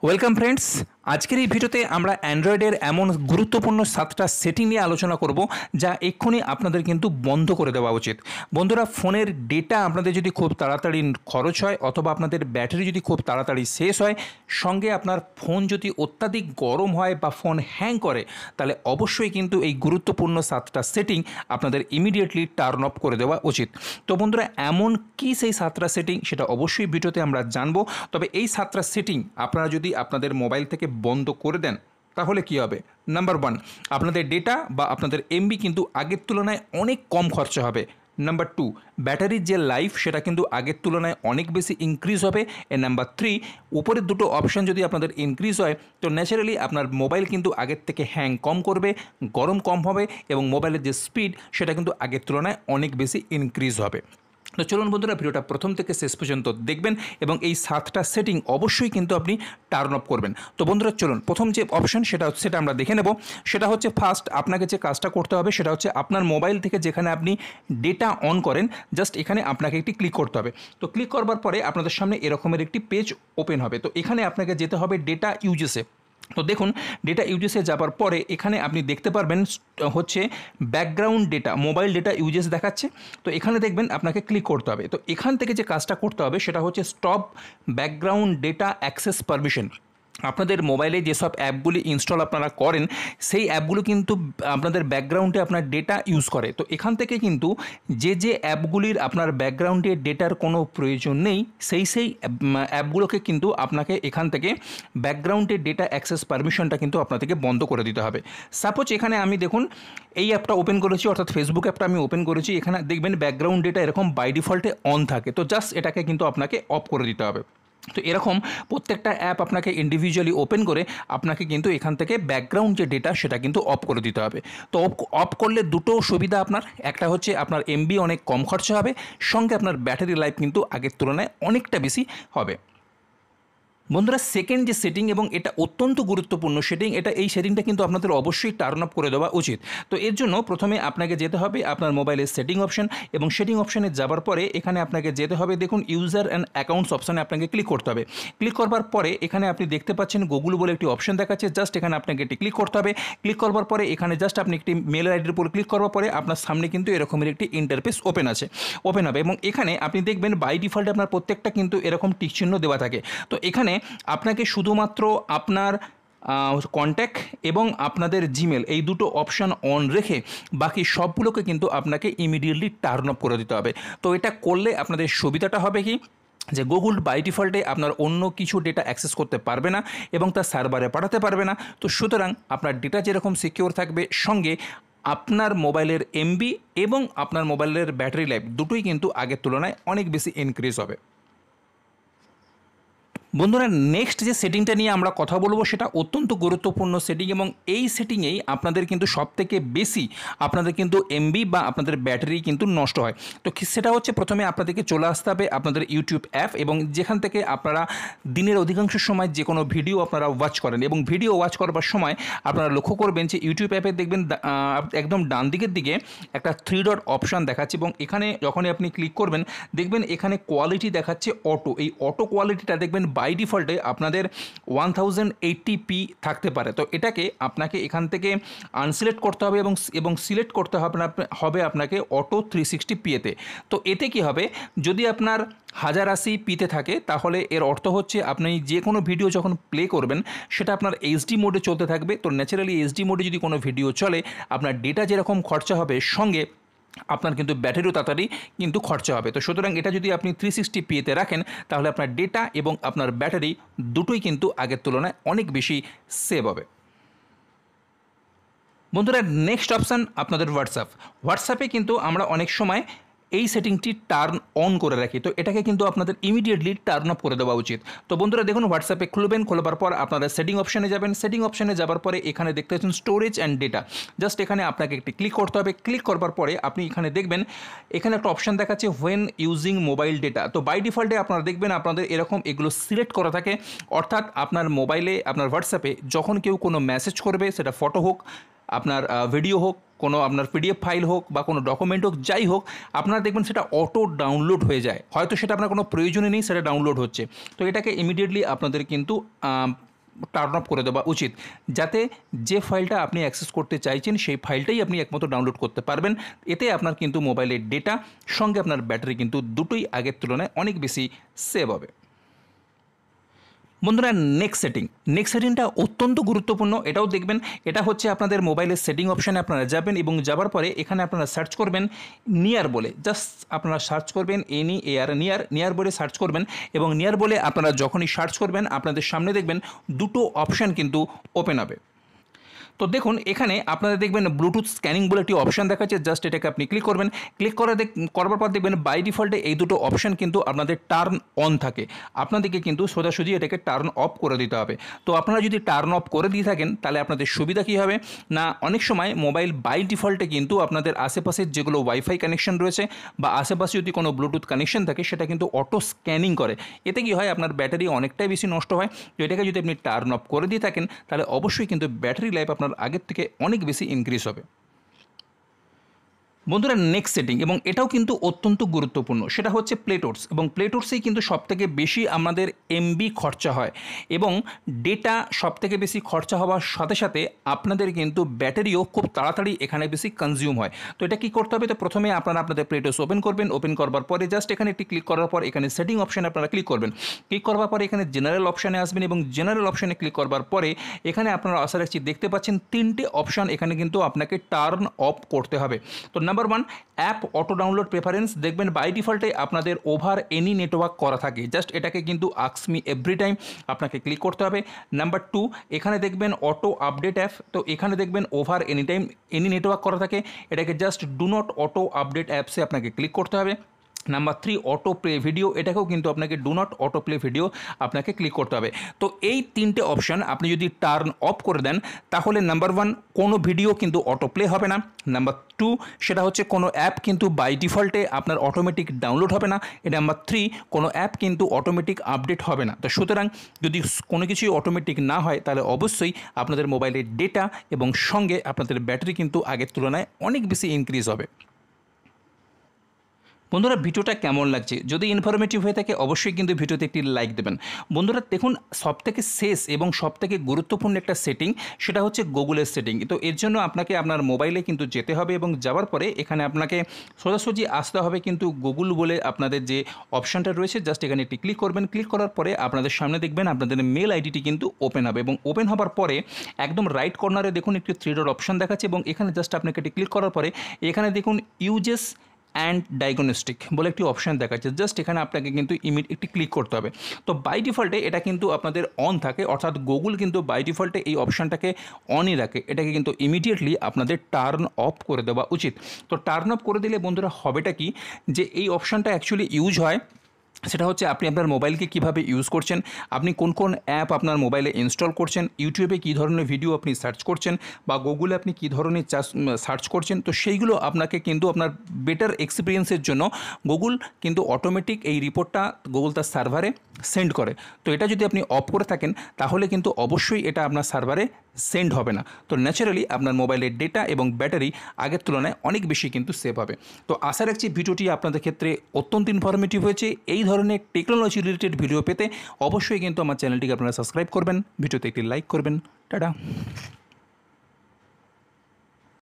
Welcome friends আজকের এই ভিডিওতে আমরা অ্যান্ড্রয়েডের এমন গুরুত্বপূর্ণ সাতটা সেটিং নিয়ে আলোচনা করব যা এক্ষুনি আপনাদের কিন্তু বন্ধ করে দেওয়া উচিত বন্ধুরা ফোনের ডেটা আপনাদের যদি খুব তাড়াতাড়ি খরচ হয় অথবা আপনাদের ব্যাটারি যদি খুব তাড়াতাড়ি শেষ হয় সঙ্গে আপনার ফোন যদি অত্যাধিক গরম হয় বা ফোন হ্যাং করে তাহলে অবশ্যই কিন্তু এই গুরুত্বপূর্ণ সাতটা সেটিং আপনাদের ইমিডিয়েটলি টার্ন অফ করে দেওয়া উচিত তো বন্ধুরা এমন কি সেই সাতটা সেটিং সেটা অবশ্যই ভিডিওতে আমরা জানবো তবে এই সাতটা সেটিং আপনারা যদি আপনাদের মোবাইল থেকে বন্ধ করে দেন তাহলে কি হবে নাম্বার ওয়ান আপনাদের ডেটা বা আপনাদের এমবি কিন্তু আগের তুলনায় অনেক কম খরচা হবে নাম্বার টু ব্যাটারির যে লাইফ সেটা কিন্তু আগের তুলনায় অনেক বেশি ইনক্রিজ হবে এ নাম্বার থ্রি উপরের দুটো অপশান যদি আপনাদের ইনক্রিজ হয় তো ন্যাচারালি আপনার মোবাইল কিন্তু আগের থেকে হ্যাং কম করবে গরম কম হবে এবং মোবাইলের যে স্পিড সেটা কিন্তু আগের তুলনায় অনেক বেশি ইনক্রিজ হবে তো চলুন বন্ধুরা ভিডিওটা প্রথম থেকে শেষ পর্যন্ত দেখবেন এবং এই সাতটা সেটিং অবশ্যই কিন্তু আপনি টার্ন অফ করবেন তো বন্ধুরা চলুন প্রথম যে অপশন সেটা সেটা আমরা দেখে নেব সেটা হচ্ছে ফার্স্ট আপনাকে যে কাজটা করতে হবে সেটা হচ্ছে আপনার মোবাইল থেকে যেখানে আপনি ডেটা অন করেন জাস্ট এখানে আপনাকে একটি ক্লিক করতে হবে তো ক্লিক করবার পরে আপনাদের সামনে এরকমের একটি পেজ ওপেন হবে তো এখানে আপনাকে যেতে হবে ডেটা ইউজেসে তো দেখুন ডেটা ইউজেসে যাবার পরে এখানে আপনি দেখতে পারবেন হচ্ছে background data mobile data usage দেখাচ্ছে তো এখানে দেখবেন আপনাকে ক্লিক করতে হবে তো এখান থেকে যে কাজটা করতে হবে সেটা হচ্ছে stop background data access permission আপনাদের মোবাইলে যেসব অ্যাপগুলি ইনস্টল আপনারা করেন সেই অ্যাপগুলো কিন্তু আপনাদের ব্যাকগ্রাউন্ডে আপনার ডেটা ইউজ করে তো এখান থেকে কিন্তু যে যে অ্যাপগুলির আপনার ব্যাকগ্রাউন্ডে ডেটার কোনো প্রয়োজন নেই সেই সেই অ্যাপগুলোকে কিন্তু আপনাকে এখান থেকে ব্যাকগ্রাউন্ডে ডেটা অ্যাক্সেস পারমিশনটা কিন্তু আপনাদেরকে বন্ধ করে দিতে হবে সাপোজ এখানে আমি দেখুন এই অ্যাপটা ওপেন করেছি অর্থাৎ ফেসবুক অ্যাপটা আমি ওপেন করেছি এখানে দেখবেন ব্যাকগ্রাউন্ড ডেটা এরকম বাই ডিফল্টে অন থাকে তো জাস্ট এটাকে কিন্তু আপনাকে অফ করে দিতে হবে তো এরকম প্রত্যেকটা অ্যাপ আপনাকে ইন্ডিভিজুয়ালি ওপেন করে আপনাকে কিন্তু এখান থেকে ব্যাকগ্রাউন্ড যে ডেটা সেটা কিন্তু অফ করে দিতে হবে তো অফ করলে দুটো সুবিধা আপনার একটা হচ্ছে আপনার এমবি অনেক কম খরচা হবে সঙ্গে আপনার ব্যাটারি লাইফ কিন্তু আগের তুলনায় অনেকটা বেশি হবে বন্ধুরা সেকেন্ড যে সেটিং এবং এটা অত্যন্ত গুরুত্বপূর্ণ সেটিং এটা এই সেটিংটা কিন্তু আপনাদের অবশ্যই টার্ন অফ করে দেওয়া উচিত তো এর জন্য প্রথমে আপনাকে যেতে হবে আপনার মোবাইলের সেটিং অপশন এবং সেটিং অপশনে যাবার পরে এখানে আপনাকে যেতে হবে দেখুন ইউজার অ্যান্ড অ্যাকাউন্টস অপশানে আপনাকে ক্লিক করতে হবে ক্লিক করবার পরে এখানে আপনি দেখতে পাচ্ছেন গুগল বলে একটি অপশন দেখাচ্ছে জাস্ট এখানে আপনাকে এটি ক্লিক করতে হবে ক্লিক করবার পরে এখানে জাস্ট আপনি একটি মেল আইডির উপর ক্লিক করবার পরে আপনার সামনে কিন্তু এরকমের একটি ইন্টারফেস ওপেন আছে ওপেন হবে এবং এখানে আপনি দেখবেন বাই ডিফল্টে আপনার প্রত্যেকটা কিন্তু এরকম টিক চিহ্ন দেওয়া থাকে তো এখানে আপনাকে শুধুমাত্র আপনার কন্ট্যাক্ট এবং আপনাদের জিমেল এই দুটো অপশান অন রেখে বাকি সবগুলোকে কিন্তু আপনাকে ইমিডিয়েটলি টার্ন অফ করে দিতে হবে তো এটা করলে আপনাদের সুবিধাটা হবে কি যে গুগল বাই ডিফল্টে আপনার অন্য কিছু ডেটা অ্যাক্সেস করতে পারবে না এবং তা সার্ভারে পাঠাতে পারবে না তো সুতরাং আপনার ডেটা যেরকম সিকিওর থাকবে সঙ্গে আপনার মোবাইলের এমবি এবং আপনার মোবাইলের ব্যাটারি লাইফ দুটোই কিন্তু আগের তুলনায় অনেক বেশি ইনক্রিজ হবে বন্ধুরা নেক্সট যে সেটিংটা নিয়ে আমরা কথা বলবো সেটা অত্যন্ত গুরুত্বপূর্ণ সেটিং এবং এই সেটিংয়েই আপনাদের কিন্তু সবথেকে বেশি আপনাদের কিন্তু এমবি বা আপনাদের ব্যাটারি কিন্তু নষ্ট হয় তো সেটা হচ্ছে প্রথমে আপনাদেরকে চলে আসতে হবে আপনাদের ইউটিউব অ্যাপ এবং যেখান থেকে আপনারা দিনের অধিকাংশ সময় যে কোনো ভিডিও আপনারা ওয়াচ করেন এবং ভিডিও ওয়াচ করবার সময় আপনারা লক্ষ্য করবেন যে ইউটিউব অ্যাপে দেখবেন একদম ডান দিকের দিকে একটা থ্রি ডট অপশান দেখাচ্ছে এবং এখানে যখনই আপনি ক্লিক করবেন দেখবেন এখানে কোয়ালিটি দেখাচ্ছে অটো এই অটো কোয়ালিটিটা দেখবেন বাই বাই ডিফল্টে আপনাদের ওয়ান থাউজেন্ড এইটটি পি থাকতে পারে তো এটাকে আপনাকে এখান থেকে আনসিলেক্ট করতে হবে এবং এবং সিলেক্ট করতে হবে হবে আপনাকে অটো থ্রি সিক্সটি পিএতে তো এতে কি হবে যদি আপনার হাজার আশি পিতে থাকে তাহলে এর অর্থ হচ্ছে আপনি যে কোনো ভিডিও যখন প্লে করবেন সেটা আপনার এইচডি মোডে চলতে থাকবে তো ন্যাচারালি এইচডি মোডে যদি কোনো ভিডিও চলে আপনার ডেটা যেরকম খরচা হবে সঙ্গে আপনার কিন্তু ব্যাটারিও তাড়াতাড়ি কিন্তু খরচা হবে তো সুতরাং এটা যদি আপনি থ্রি সিক্সটি পিএতে রাখেন তাহলে আপনার ডেটা এবং আপনার ব্যাটারি দুটোই কিন্তু আগের তুলনায় অনেক বেশি সেভ হবে বন্ধুরা নেক্সট অপশান আপনাদের হোয়াটসঅ্যাপ হোয়াটসঅ্যাপে কিন্তু আমরা অনেক সময় এই সেটিংটি টার্ন অন করে রাখি তো এটাকে কিন্তু আপনাদের ইমিডিয়েটলি টার্ন অফ করে দেওয়া উচিত তো বন্ধুরা দেখুন হোয়াটসঅ্যাপে খুলবেন খোলার পর আপনারা সেটিং অপশানে যাবেন সেটিং অপশানে যাবার পরে এখানে দেখতে পাচ্ছেন স্টোরেজ অ্যান্ড ডেটা জাস্ট এখানে আপনাকে একটি ক্লিক করতে হবে ক্লিক করবার পরে আপনি এখানে দেখবেন এখানে একটা অপশান দেখাচ্ছে হোয়েন ইউজিং মোবাইল ডেটা তো বাই ডিফল্টে আপনারা দেখবেন আপনাদের এরকম এগুলো সিলেক্ট করা থাকে অর্থাৎ আপনার মোবাইলে আপনার হোয়াটসঅ্যাপে যখন কেউ কোনো মেসেজ করবে সেটা ফটো হোক আপনার ভিডিও হোক কোনো আপনার পিডিএফ ফাইল হোক বা কোনো ডকুমেন্ট হোক যাই হোক আপনারা দেখবেন সেটা অটো ডাউনলোড হয়ে যায় হয়তো সেটা আপনার কোনো প্রয়োজনে নেই সেটা ডাউনলোড হচ্ছে তো এটাকে ইমিডিয়েটলি আপনাদের কিন্তু টার্ন অফ করে দেওয়া উচিত যাতে যে ফাইলটা আপনি অ্যাক্সেস করতে চাইছেন সেই ফাইলটাই আপনি একমাত্র ডাউনলোড করতে পারবেন এতে আপনার কিন্তু মোবাইলের ডেটা সঙ্গে আপনার ব্যাটারি কিন্তু দুটোই আগের তুলনায় অনেক বেশি সেভ হবে বন্ধুরা নেক্সট সেটিং নেক্সট সেটিংটা অত্যন্ত গুরুত্বপূর্ণ এটাও দেখবেন এটা হচ্ছে আপনাদের মোবাইলের সেটিং অপশানে আপনারা যাবেন এবং যাবার পরে এখানে আপনারা সার্চ করবেন নিয়ার বলে জাস্ট আপনারা সার্চ করবেন এনি এয়ার নিয়ার নিয়ার বলে সার্চ করবেন এবং নিয়ার বলে আপনারা যখনই সার্চ করবেন আপনাদের সামনে দেখবেন দুটো অপশান কিন্তু ওপেন হবে তো দেখুন এখানে আপনাদের দেখবেন ব্লুটুথ স্ক্যানিং বলে একটি অপশান দেখাচ্ছে জাস্ট এটাকে আপনি ক্লিক করবেন ক্লিক করা করবার পর দেখবেন বাই ডিফল্টে এই দুটো অপশান কিন্তু আপনাদের টার্ন অন থাকে আপনাদেরকে কিন্তু সোজাসুজি এটাকে টার্ন অফ করে দিতে হবে তো আপনারা যদি টার্ন অফ করে দিয়ে থাকেন তাহলে আপনাদের সুবিধা কী হবে না অনেক সময় মোবাইল বাই ডিফল্টে কিন্তু আপনাদের আশেপাশের যেগুলো ওয়াইফাই কানেকশন রয়েছে বা আশেপাশে যদি কোনো ব্লুটুথ কানেকশন থাকে সেটা কিন্তু অটো স্ক্যানিং করে এতে কি হয় আপনার ব্যাটারি অনেকটাই বেশি নষ্ট হয় তো এটাকে যদি আপনি টার্ন অফ করে দিয়ে থাকেন তাহলে অবশ্যই কিন্তু ব্যাটারি লাইফ আপনার আগের থেকে অনেক বেশি ইনক্রিজ হবে বন্ধুরা নেক্সট সেটিং এবং এটাও কিন্তু অত্যন্ত গুরুত্বপূর্ণ সেটা হচ্ছে প্লেটোর্স এবং প্লেটোর্সেই কিন্তু সবথেকে বেশি আমাদের এমবি খরচা হয় এবং ডেটা সবথেকে বেশি খরচা হওয়ার সাথে সাথে আপনাদের কিন্তু ব্যাটারিও খুব তাড়াতাড়ি এখানে বেশি কনজিউম হয় তো এটা কী করতে হবে তো প্রথমে আপনারা আপনাদের প্লেটোর্স ওপেন করবেন ওপেন করবার পরে জাস্ট এখানে একটি ক্লিক করার পর এখানে সেটিং অপশানে আপনারা ক্লিক করবেন ক্লিক করবার পরে এখানে জেনারেল অপশানে আসবেন এবং জেনারেল অপশানে ক্লিক করবার পরে এখানে আপনারা আশা রাখছি দেখতে পাচ্ছেন তিনটে অপশান এখানে কিন্তু আপনাকে টার্ন অফ করতে হবে তো number number one app auto download preference দেখবেন বাই ডিফল্টে আপনাদের ওভার এনি নেটওয়ার্ক করা থাকে জাস্ট এটাকে কিন্তু আক্সমি এভরি টাইম আপনাকে ক্লিক করতে হবে নাম্বার টু এখানে দেখবেন অটো আপডেট অ্যাপ তো এখানে দেখবেন over any time any network করা থাকে এটাকে just do not auto update অ্যাপসে আপনাকে ক্লিক করতে হবে number three auto play video এটাকেও কিন্তু আপনাকে do not auto play video আপনাকে ক্লিক করতে হবে তো এই তিনটে অপশান আপনি যদি টার্ন অফ করে দেন তাহলে নাম্বার ওয়ান কোনো ভিডিও কিন্তু অটো প্লে হবে না নাম্বার টু সেটা হচ্ছে কোনো অ্যাপ কিন্তু বাই ডিফল্টে আপনার অটোমেটিক ডাউনলোড হবে না এটা নাম্বার থ্রি কোনো অ্যাপ কিন্তু অটোমেটিক আপডেট হবে না তো সুতরাং যদি কোনো কিছুই অটোমেটিক না হয় তাহলে অবশ্যই আপনাদের মোবাইলের ডেটা এবং সঙ্গে আপনাদের ব্যাটারি কিন্তু আগের তুলনায় অনেক বেশি ইনক্রিজ হবে বন্ধুরা ভিডিওটা কেমন লাগছে যদি ইনফরমেটিভ হয়ে থাকে অবশ্যই কিন্তু ভিডিওতে একটি লাইক দেবেন বন্ধুরা দেখুন সবথেকে শেষ এবং সবথেকে গুরুত্বপূর্ণ একটা সেটিং সেটা হচ্ছে গুগলের সেটিং তো এর জন্য আপনাকে আপনার মোবাইলে কিন্তু যেতে হবে এবং যাওয়ার পরে এখানে আপনাকে সোজাসুজি আসতে হবে কিন্তু গুগল বলে আপনাদের যে অপশানটা রয়েছে জাস্ট এখানে একটি ক্লিক করবেন ক্লিক করার পরে আপনাদের সামনে দেখবেন আপনাদের মেল আইডিটি কিন্তু ওপেন হবে এবং ওপেন হওয়ার পরে একদম রাইট কর্নারে দেখুন একটি থ্রি ডট অপশান দেখাচ্ছে এবং এখানে জাস্ট আপনাকে এটি ক্লিক করার পরে এখানে দেখুন ইউজেস অ্যান্ড ডায়াগনস্টিক বলে একটি অপশান দেখাচ্ছে জাস্ট এখানে আপনাকে কিন্তু ইমিডিয়েটলি একটি ক্লিক করতে হবে তো বাই ডিফল্টে এটা কিন্তু আপনাদের অন থাকে অর্থাৎ গুগল কিন্তু বাই ডিফল্টে এই অপশানটাকে অনই রাখে এটাকে কিন্তু ইমিডিয়েটলি আপনাদের টার্ন অফ করে দেওয়া উচিত তো টার্ন অফ করে দিলে বন্ধুরা হবেটা কি যে এই অপশানটা অ্যাকচুয়ালি ইউজ হয় সেটা হচ্ছে আপনি আপনার মোবাইলকে কিভাবে ইউজ করছেন আপনি কোন কোন অ্যাপ আপনার মোবাইলে ইনস্টল করছেন ইউটিউবে কী ধরনের ভিডিও আপনি সার্চ করছেন বা গুগলে আপনি কী ধরনের সার্চ করছেন তো সেইগুলো আপনাকে কিন্তু আপনার বেটার এক্সপিরিয়েন্সের জন্য গুগল কিন্তু অটোমেটিক এই রিপোর্টটা গুগল তার সার্ভারে সেন্ড করে তো এটা যদি আপনি অফ করে থাকেন তাহলে কিন্তু অবশ্যই এটা আপনার সার্ভারে সেন্ড হবে না তো ন্যাচারালি আপনার মোবাইলের ডেটা এবং ব্যাটারি আগের তুলনায় অনেক বেশি কিন্তু সেভ হবে তো আশা রাখছি ভিডিওটি আপনাদের ক্ষেত্রে অত্যন্ত ইনফরমেটিভ হয়েছে এই ধরনের টেকনোলজি রিলেটেড ভিডিও পেতে অবশ্যই কিন্তু আমার চ্যানেলটিকে আপনারা সাবস্ক্রাইব করবেন ভিডিওতে একটি লাইক করবেন টাটা